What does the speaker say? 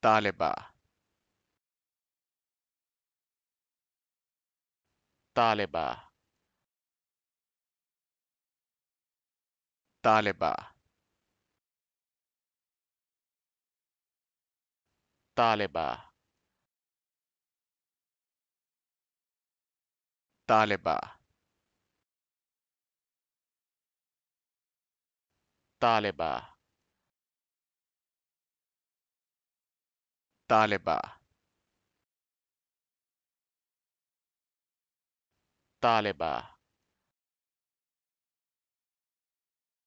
talebà talebà talebà talebà talebà talebà taleba taleba